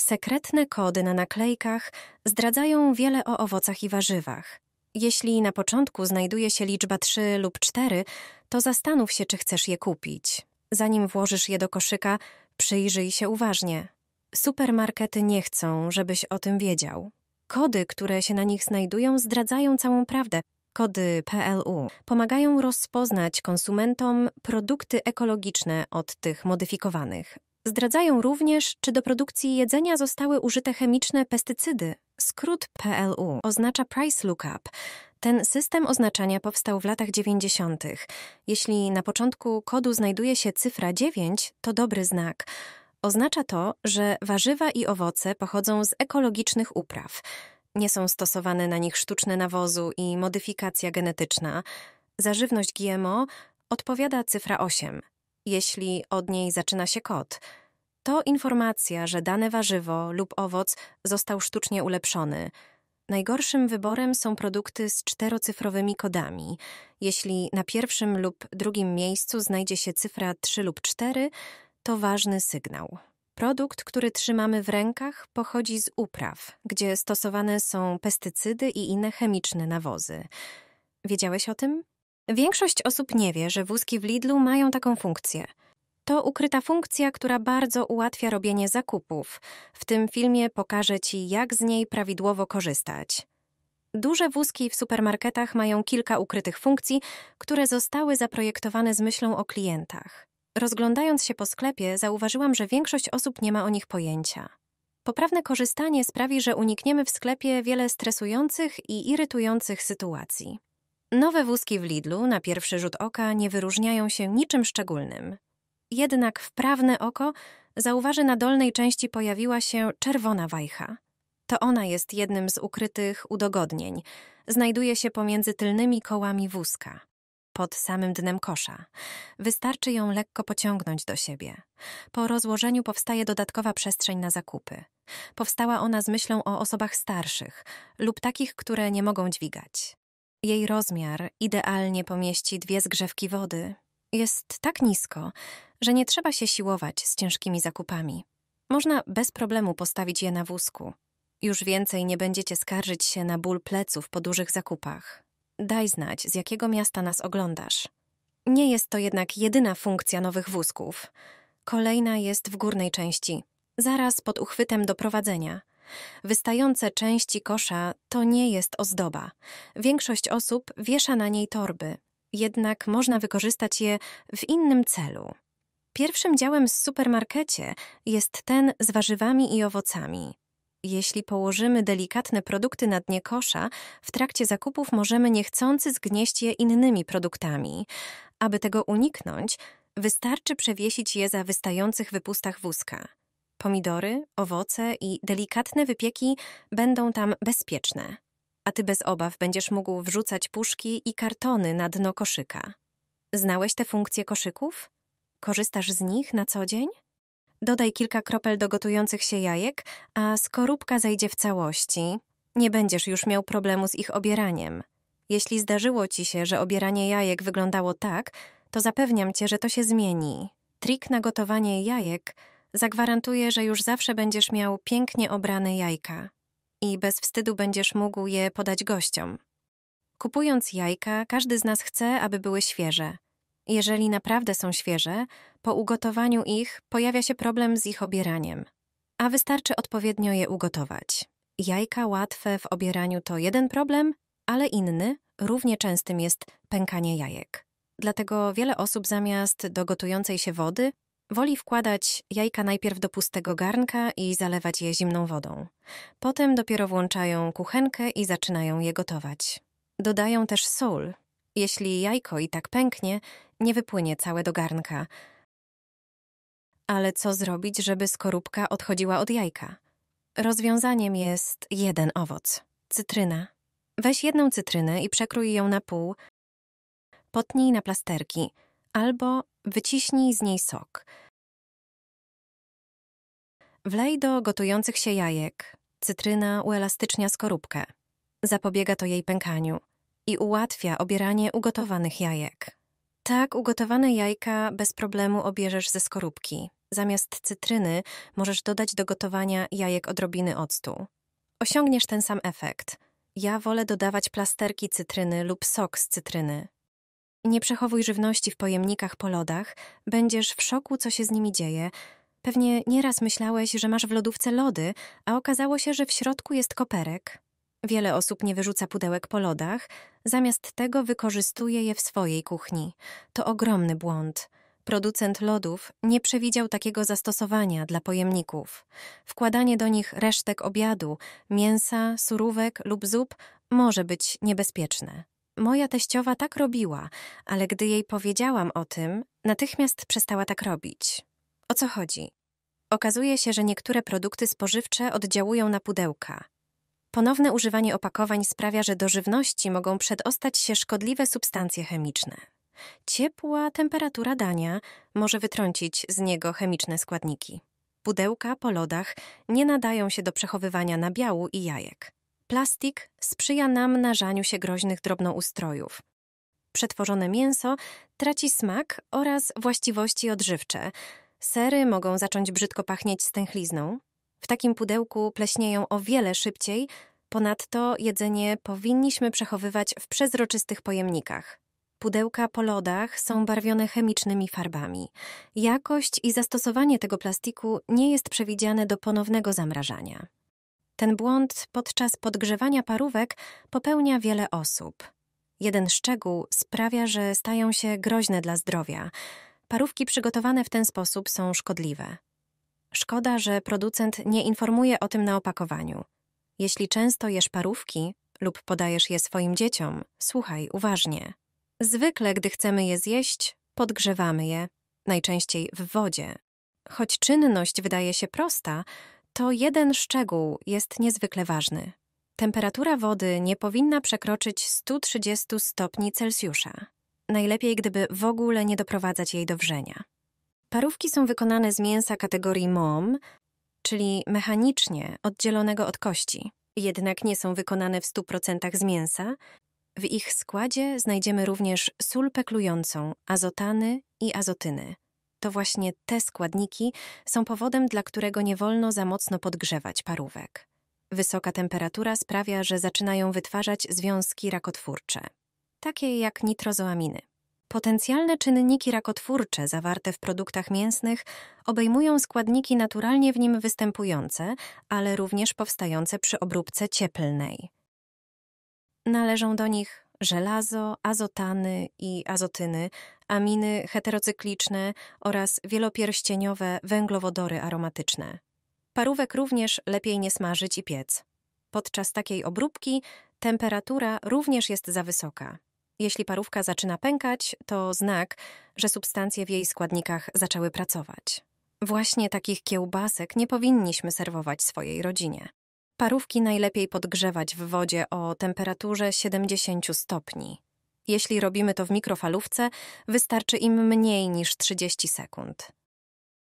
Sekretne kody na naklejkach zdradzają wiele o owocach i warzywach. Jeśli na początku znajduje się liczba 3 lub 4, to zastanów się, czy chcesz je kupić. Zanim włożysz je do koszyka, przyjrzyj się uważnie. Supermarkety nie chcą, żebyś o tym wiedział. Kody, które się na nich znajdują, zdradzają całą prawdę. Kody PLU pomagają rozpoznać konsumentom produkty ekologiczne od tych modyfikowanych. Zdradzają również, czy do produkcji jedzenia zostały użyte chemiczne pestycydy. Skrót PLU oznacza price lookup. Ten system oznaczania powstał w latach 90. Jeśli na początku kodu znajduje się cyfra 9, to dobry znak. Oznacza to, że warzywa i owoce pochodzą z ekologicznych upraw. Nie są stosowane na nich sztuczne nawozu i modyfikacja genetyczna. Za żywność GMO odpowiada cyfra 8 jeśli od niej zaczyna się kot. To informacja, że dane warzywo lub owoc został sztucznie ulepszony. Najgorszym wyborem są produkty z czterocyfrowymi kodami. Jeśli na pierwszym lub drugim miejscu znajdzie się cyfra 3 lub 4, to ważny sygnał. Produkt, który trzymamy w rękach, pochodzi z upraw, gdzie stosowane są pestycydy i inne chemiczne nawozy. Wiedziałeś o tym? Większość osób nie wie, że wózki w Lidlu mają taką funkcję. To ukryta funkcja, która bardzo ułatwia robienie zakupów. W tym filmie pokażę Ci, jak z niej prawidłowo korzystać. Duże wózki w supermarketach mają kilka ukrytych funkcji, które zostały zaprojektowane z myślą o klientach. Rozglądając się po sklepie, zauważyłam, że większość osób nie ma o nich pojęcia. Poprawne korzystanie sprawi, że unikniemy w sklepie wiele stresujących i irytujących sytuacji. Nowe wózki w Lidlu na pierwszy rzut oka nie wyróżniają się niczym szczególnym. Jednak wprawne oko zauważy na dolnej części pojawiła się czerwona wajcha. To ona jest jednym z ukrytych udogodnień. Znajduje się pomiędzy tylnymi kołami wózka, pod samym dnem kosza. Wystarczy ją lekko pociągnąć do siebie. Po rozłożeniu powstaje dodatkowa przestrzeń na zakupy. Powstała ona z myślą o osobach starszych lub takich, które nie mogą dźwigać. Jej rozmiar idealnie pomieści dwie zgrzewki wody. Jest tak nisko, że nie trzeba się siłować z ciężkimi zakupami. Można bez problemu postawić je na wózku. Już więcej nie będziecie skarżyć się na ból pleców po dużych zakupach. Daj znać, z jakiego miasta nas oglądasz. Nie jest to jednak jedyna funkcja nowych wózków. Kolejna jest w górnej części, zaraz pod uchwytem do prowadzenia. Wystające części kosza to nie jest ozdoba. Większość osób wiesza na niej torby, jednak można wykorzystać je w innym celu. Pierwszym działem w supermarkecie jest ten z warzywami i owocami. Jeśli położymy delikatne produkty na dnie kosza, w trakcie zakupów możemy niechcący zgnieść je innymi produktami. Aby tego uniknąć, wystarczy przewiesić je za wystających wypustach wózka. Pomidory, owoce i delikatne wypieki będą tam bezpieczne, a ty bez obaw będziesz mógł wrzucać puszki i kartony na dno koszyka. Znałeś te funkcje koszyków? Korzystasz z nich na co dzień? Dodaj kilka kropel do gotujących się jajek, a skorupka zejdzie w całości. Nie będziesz już miał problemu z ich obieraniem. Jeśli zdarzyło ci się, że obieranie jajek wyglądało tak, to zapewniam cię, że to się zmieni. Trik na gotowanie jajek zagwarantuję, że już zawsze będziesz miał pięknie obrane jajka i bez wstydu będziesz mógł je podać gościom. Kupując jajka, każdy z nas chce, aby były świeże. Jeżeli naprawdę są świeże, po ugotowaniu ich pojawia się problem z ich obieraniem, a wystarczy odpowiednio je ugotować. Jajka łatwe w obieraniu to jeden problem, ale inny, równie częstym jest pękanie jajek. Dlatego wiele osób zamiast do gotującej się wody Woli wkładać jajka najpierw do pustego garnka i zalewać je zimną wodą. Potem dopiero włączają kuchenkę i zaczynają je gotować. Dodają też sól. Jeśli jajko i tak pęknie, nie wypłynie całe do garnka. Ale co zrobić, żeby skorupka odchodziła od jajka? Rozwiązaniem jest jeden owoc cytryna. Weź jedną cytrynę i przekrój ją na pół, potnij na plasterki albo Wyciśnij z niej sok. Wlej do gotujących się jajek. Cytryna uelastycznia skorupkę. Zapobiega to jej pękaniu i ułatwia obieranie ugotowanych jajek. Tak ugotowane jajka bez problemu obierzesz ze skorupki. Zamiast cytryny możesz dodać do gotowania jajek odrobiny octu. Osiągniesz ten sam efekt. Ja wolę dodawać plasterki cytryny lub sok z cytryny. Nie przechowuj żywności w pojemnikach po lodach, będziesz w szoku, co się z nimi dzieje. Pewnie nieraz myślałeś, że masz w lodówce lody, a okazało się, że w środku jest koperek. Wiele osób nie wyrzuca pudełek po lodach, zamiast tego wykorzystuje je w swojej kuchni. To ogromny błąd. Producent lodów nie przewidział takiego zastosowania dla pojemników. Wkładanie do nich resztek obiadu, mięsa, surówek lub zup może być niebezpieczne. Moja teściowa tak robiła, ale gdy jej powiedziałam o tym, natychmiast przestała tak robić. O co chodzi? Okazuje się, że niektóre produkty spożywcze oddziałują na pudełka. Ponowne używanie opakowań sprawia, że do żywności mogą przedostać się szkodliwe substancje chemiczne. Ciepła temperatura dania może wytrącić z niego chemiczne składniki. Pudełka po lodach nie nadają się do przechowywania nabiału i jajek. Plastik sprzyja nam narzaniu się groźnych drobnoustrojów. Przetworzone mięso traci smak oraz właściwości odżywcze. Sery mogą zacząć brzydko pachnieć stęchlizną. W takim pudełku pleśnieją o wiele szybciej, ponadto jedzenie powinniśmy przechowywać w przezroczystych pojemnikach. Pudełka po lodach są barwione chemicznymi farbami. Jakość i zastosowanie tego plastiku nie jest przewidziane do ponownego zamrażania. Ten błąd podczas podgrzewania parówek popełnia wiele osób. Jeden szczegół sprawia, że stają się groźne dla zdrowia. Parówki przygotowane w ten sposób są szkodliwe. Szkoda, że producent nie informuje o tym na opakowaniu. Jeśli często jesz parówki lub podajesz je swoim dzieciom, słuchaj uważnie. Zwykle, gdy chcemy je zjeść, podgrzewamy je, najczęściej w wodzie. Choć czynność wydaje się prosta, to jeden szczegół jest niezwykle ważny. Temperatura wody nie powinna przekroczyć 130 stopni Celsjusza. Najlepiej, gdyby w ogóle nie doprowadzać jej do wrzenia. Parówki są wykonane z mięsa kategorii MOM, czyli mechanicznie oddzielonego od kości. Jednak nie są wykonane w 100% z mięsa. W ich składzie znajdziemy również sól peklującą, azotany i azotyny to właśnie te składniki są powodem, dla którego nie wolno za mocno podgrzewać parówek. Wysoka temperatura sprawia, że zaczynają wytwarzać związki rakotwórcze, takie jak nitrozoaminy. Potencjalne czynniki rakotwórcze zawarte w produktach mięsnych obejmują składniki naturalnie w nim występujące, ale również powstające przy obróbce cieplnej. Należą do nich żelazo, azotany i azotyny, aminy heterocykliczne oraz wielopierścieniowe węglowodory aromatyczne. Parówek również lepiej nie smażyć i piec. Podczas takiej obróbki temperatura również jest za wysoka. Jeśli parówka zaczyna pękać, to znak, że substancje w jej składnikach zaczęły pracować. Właśnie takich kiełbasek nie powinniśmy serwować swojej rodzinie. Parówki najlepiej podgrzewać w wodzie o temperaturze 70 stopni. Jeśli robimy to w mikrofalówce, wystarczy im mniej niż 30 sekund.